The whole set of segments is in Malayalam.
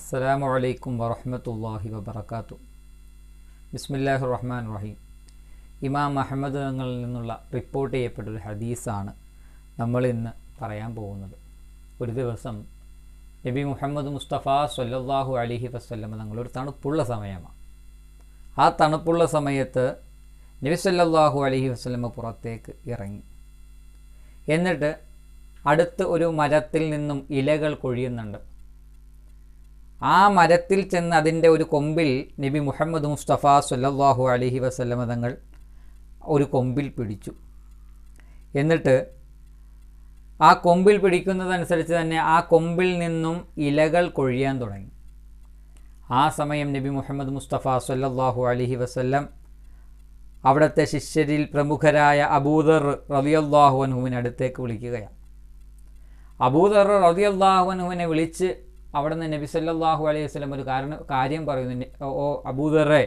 അസ്സലാമു അലൈക്കും വറഹമത്തല്ലാഹി വബർക്കാത്തു ബിസ്മില്ലാഹി റഹ്മാൻ റഹീം ഇമാം അഹമ്മദ് തങ്ങളിൽ നിന്നുള്ള റിപ്പോർട്ട് ചെയ്യപ്പെട്ട ഒരു ഹദീസാണ് നമ്മൾ ഇന്ന് പറയാൻ പോകുന്നത് ഒരു ദിവസം നബി മുഹമ്മദ് മുസ്തഫ സല്ലാഹു അലിഹി വസ്ല്ലം തങ്ങളൊരു തണുപ്പുള്ള സമയമാണ് ആ തണുപ്പുള്ള സമയത്ത് നബി സല്ലാഹു അലിഹി വസ്ല്ലമ്മ പുറത്തേക്ക് ഇറങ്ങി എന്നിട്ട് അടുത്ത് ഒരു മരത്തിൽ നിന്നും ഇലകൾ കൊഴിയുന്നുണ്ട് ആ മരത്തിൽ ചെന്ന് അതിൻ്റെ ഒരു കൊമ്പിൽ നബി മുഹമ്മദ് മുസ്തഫ സല്ലാഹു അലഹി വസല്ലമ തങ്ങൾ ഒരു കൊമ്പിൽ പിടിച്ചു എന്നിട്ട് ആ കൊമ്പിൽ പിടിക്കുന്നതനുസരിച്ച് തന്നെ ആ കൊമ്പിൽ നിന്നും ഇലകൾ കൊഴിയാൻ തുടങ്ങി ആ സമയം നബി മുഹമ്മദ് മുസ്തഫ സല്ലാഹു അലഹി വസല്ലം അവിടുത്തെ ശിഷ്യരിൽ പ്രമുഖരായ അബൂദർ റബിയല്ലാഹുവൻഹുവിനടുത്തേക്ക് വിളിക്കുകയാണ് അബൂദർ റബിയല്ലാഹുവൻഹുവിനെ വിളിച്ച് അവിടെ നിന്ന് നബി സല്ലാഹു അലൈഹി വസ്ലം ഒരു കാരണം കാര്യം പറയുന്നു ഓ അബൂദറേ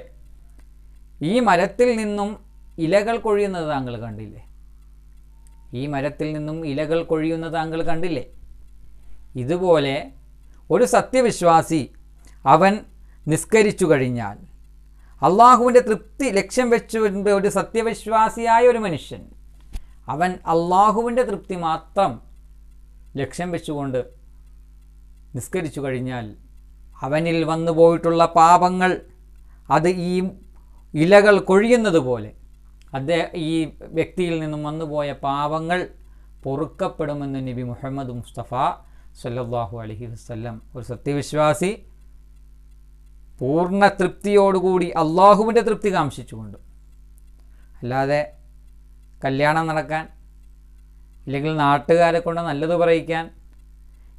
ഈ മരത്തിൽ നിന്നും ഇലകൾ കൊഴിയുന്നത് താങ്കൾ കണ്ടില്ലേ ഈ മരത്തിൽ നിന്നും ഇലകൾ കൊഴിയുന്നത് താങ്കൾ കണ്ടില്ലേ ഇതുപോലെ ഒരു സത്യവിശ്വാസി അവൻ നിസ്കരിച്ചു കഴിഞ്ഞാൽ അള്ളാഹുവിൻ്റെ തൃപ്തി ലക്ഷ്യം വെച്ചു വെച്ചുകൊണ്ട് ഒരു സത്യവിശ്വാസിയായ ഒരു മനുഷ്യൻ അവൻ അള്ളാഹുവിൻ്റെ തൃപ്തി മാത്രം ലക്ഷ്യം വെച്ചുകൊണ്ട് നിസ്കരിച്ചു കഴിഞ്ഞാൽ അവനിൽ വന്നു പോയിട്ടുള്ള പാപങ്ങൾ അത് ഈ ഇലകൾ കൊഴിയുന്നത് പോലെ അദ്ദേഹം ഈ വ്യക്തിയിൽ നിന്നും വന്നുപോയ പാപങ്ങൾ പൊറുക്കപ്പെടുമെന്ന് നബി മുഹമ്മദ് മുസ്തഫ സല്ലാഹു അലഹി വസ്ല്ലം ഒരു സത്യവിശ്വാസി പൂർണ്ണ തൃപ്തിയോടുകൂടി അള്ളാഹുവിൻ്റെ തൃപ്തി കാംക്ഷിച്ചുകൊണ്ട് അല്ലാതെ കല്യാണം നടക്കാൻ അല്ലെങ്കിൽ നാട്ടുകാരെ കൊണ്ട് നല്ലത് പറയിക്കാൻ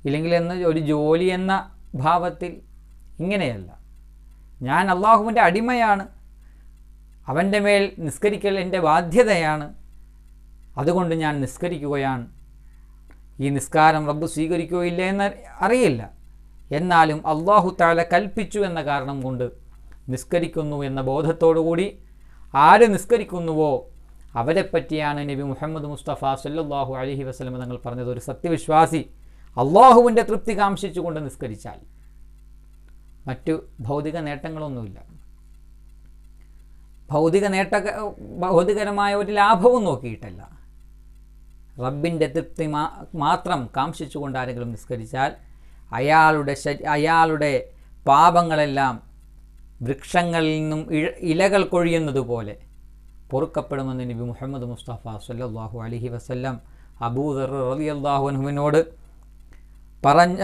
ഇല്ലെങ്കിൽ എന്ന് ഒരു ജോലി എന്ന ഭാവത്തിൽ ഇങ്ങനെയല്ല ഞാൻ അള്ളാഹുവിൻ്റെ അടിമയാണ് അവൻ്റെ മേൽ നിസ്കരിക്കൽ എൻ്റെ ബാധ്യതയാണ് അതുകൊണ്ട് ഞാൻ നിസ്കരിക്കുകയാണ് ഈ നിസ്കാരം റബ്ബ് സ്വീകരിക്കുകയില്ല എന്ന് അറിയില്ല എന്നാലും അള്ളാഹു താല കൽപ്പിച്ചു എന്ന കാരണം കൊണ്ട് നിസ്കരിക്കുന്നു എന്ന ബോധത്തോടുകൂടി ആര് നിസ്കരിക്കുന്നുവോ അവരെപ്പറ്റിയാണ് നബി മുഹമ്മദ് മുസ്തഫ സല്ലാഹു അലഹി വസ്ലം തങ്ങൾ പറഞ്ഞത് ഒരു സത്യവിശ്വാസി അള്ളാഹുവിൻ്റെ തൃപ്തി കാംക്ഷിച്ചുകൊണ്ട് നിസ്കരിച്ചാൽ മറ്റു ഭൗതിക നേട്ടങ്ങളൊന്നുമില്ല ഭൗതിക നേട്ട ഭൗതികരമായ ഒരു ലാഭവും നോക്കിയിട്ടല്ല റബ്ബിൻ്റെ തൃപ്തി മാത്രം കാംക്ഷിച്ചുകൊണ്ട് ആരെങ്കിലും നിസ്കരിച്ചാൽ അയാളുടെ അയാളുടെ പാപങ്ങളെല്ലാം വൃക്ഷങ്ങളിൽ നിന്നും ഇലകൾ കൊഴിയുന്നത് പോലെ പൊറുക്കപ്പെടുമെന്ന് നബി മുഹമ്മദ് മുസ്തഫ സല്ലാഹു അലഹി വസ്ല്ലാം അബൂദർ റബി അള്ളാഹുഹുവിനോട് പറഞ്ഞ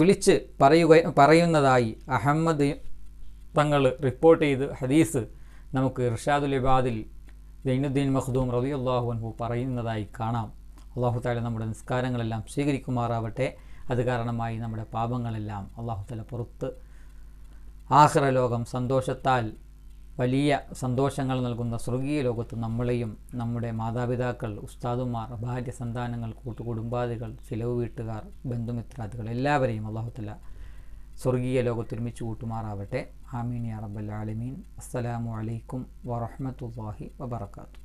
വിളിച്ച് പറയുക പറയുന്നതായി അഹമ്മദ് തങ്ങൾ റിപ്പോർട്ട് ചെയ്ത് ഹദീസ് നമുക്ക് ഇർഷാദുൽ ഇബാദിൽ ദൈനുദ്ദീൻ മഖ്ദൂം റബി അള്ളാഹു അൻഹു പറയുന്നതായി കാണാം അള്ളാഹു താല നമ്മുടെ നിസ്കാരങ്ങളെല്ലാം സ്വീകരിക്കുമാറാവട്ടെ അത് കാരണമായി നമ്മുടെ പാപങ്ങളെല്ലാം അള്ളാഹു താല പുറത്ത് ലോകം സന്തോഷത്താൽ വലിയ സന്തോഷങ്ങൾ നൽകുന്ന സ്വർഗീയ ലോകത്ത് നമ്മളെയും നമ്മുടെ മാതാപിതാക്കൾ ഉസ്താദുമാർ ഭാര്യ സന്താനങ്ങൾ കൂട്ടുകുടുംബാദികൾ ചിലവ് വീട്ടുകാർ ബന്ധുമിത്രാദികൾ എല്ലാവരെയും അള്ളാഹുത്തല്ല സ്വർഗീയ ലോകത്ത് ഒരുമിച്ച് കൂട്ടുമാറാവട്ടെ ആമീൻ യാ റബ്ബൽ ആലമീൻ അസ്സലാമു അലൈക്കും വറഹമത്തല്ലാഹി വബർക്കാത്തു